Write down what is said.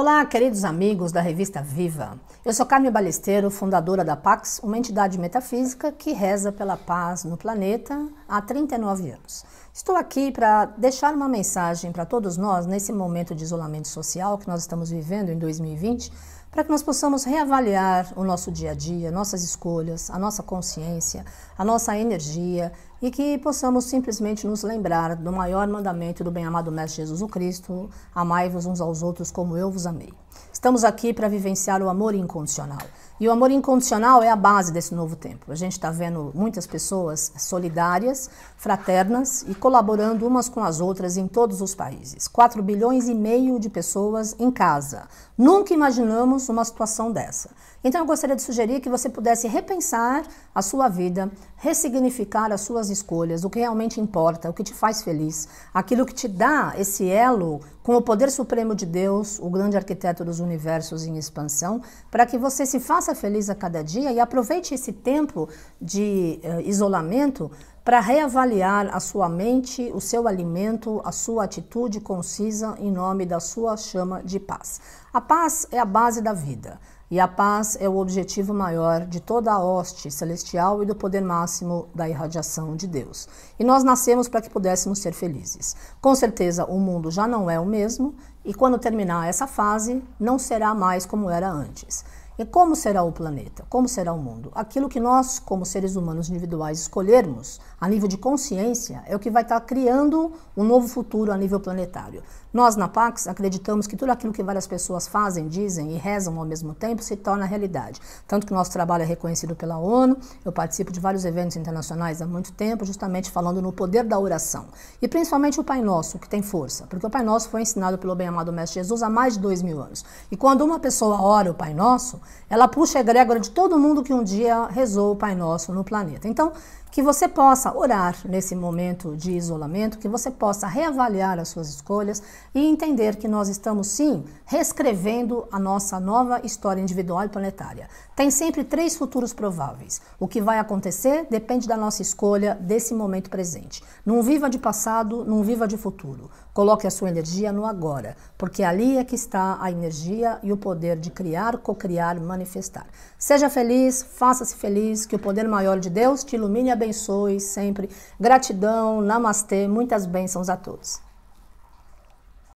Olá, queridos amigos da revista Viva. Eu sou Carmen Balesteiro, fundadora da Pax, uma entidade metafísica que reza pela paz no planeta há 39 anos. Estou aqui para deixar uma mensagem para todos nós nesse momento de isolamento social que nós estamos vivendo em 2020, para que nós possamos reavaliar o nosso dia a dia, nossas escolhas, a nossa consciência, a nossa energia e que possamos simplesmente nos lembrar do maior mandamento do bem-amado Mestre Jesus Cristo: amai-vos uns aos outros como eu vos amei. Estamos aqui para vivenciar o amor incondicional. E o amor incondicional é a base desse novo tempo. A gente está vendo muitas pessoas solidárias, fraternas e colaborando umas com as outras em todos os países. 4 bilhões e meio de pessoas em casa. Nunca imaginamos uma situação dessa. Então eu gostaria de sugerir que você pudesse repensar a sua vida, ressignificar as suas escolhas, o que realmente importa, o que te faz feliz, aquilo que te dá esse elo com o poder supremo de Deus, o grande arquiteto dos universos em expansão, para que você se faça feliz a cada dia e aproveite esse tempo de uh, isolamento para reavaliar a sua mente, o seu alimento, a sua atitude concisa em nome da sua chama de paz. A paz é a base da vida. E a paz é o objetivo maior de toda a hoste celestial e do poder máximo da irradiação de Deus. E nós nascemos para que pudéssemos ser felizes. Com certeza, o mundo já não é o mesmo, e quando terminar essa fase, não será mais como era antes. E como será o planeta, como será o mundo. Aquilo que nós, como seres humanos individuais, escolhermos a nível de consciência é o que vai estar criando um novo futuro a nível planetário. Nós, na Pax, acreditamos que tudo aquilo que várias pessoas fazem, dizem e rezam ao mesmo tempo se torna realidade. Tanto que nosso trabalho é reconhecido pela ONU, eu participo de vários eventos internacionais há muito tempo, justamente falando no poder da oração. E principalmente o Pai Nosso, que tem força, porque o Pai Nosso foi ensinado pelo bem-amado Mestre Jesus há mais de dois mil anos. E quando uma pessoa ora o Pai Nosso, ela puxa a egrégora de todo mundo que um dia rezou o Pai Nosso no planeta. Então, que você possa orar nesse momento de isolamento, que você possa reavaliar as suas escolhas e entender que nós estamos sim reescrevendo a nossa nova história individual e planetária. Tem sempre três futuros prováveis. O que vai acontecer depende da nossa escolha desse momento presente. Não viva de passado, não viva de futuro. Coloque a sua energia no agora, porque ali é que está a energia e o poder de criar, cocriar, manifestar. Seja feliz, faça-se feliz, que o poder maior de Deus te ilumine abençoe sempre. Gratidão, namastê, muitas bênçãos a todos.